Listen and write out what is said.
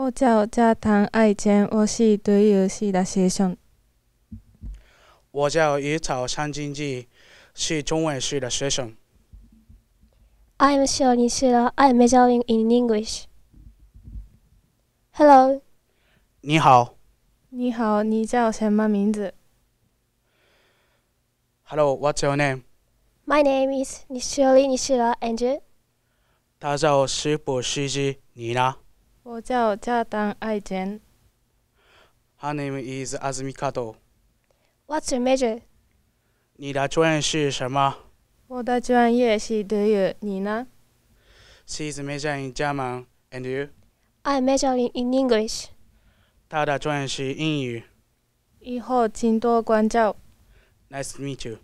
我叫加藤爱娟，我是德语系的学生。我叫野草昌金吉，是中文系的学生。I'm Xu Nishida. I'm majoring in English. Hello. 你好。你好，你叫什么名字？Hello. What's your name? My name is n i u Nishida and. 大家他叫是布书记，你呢？我叫家丹爱珍。Her name is Azumi Kato. What's your major? 你的专业是什么？我的专业是德语，你呢？She is majoring in German, and you? I am majoring in English. 她的专业是英语。以后请多关照。Nice to meet you.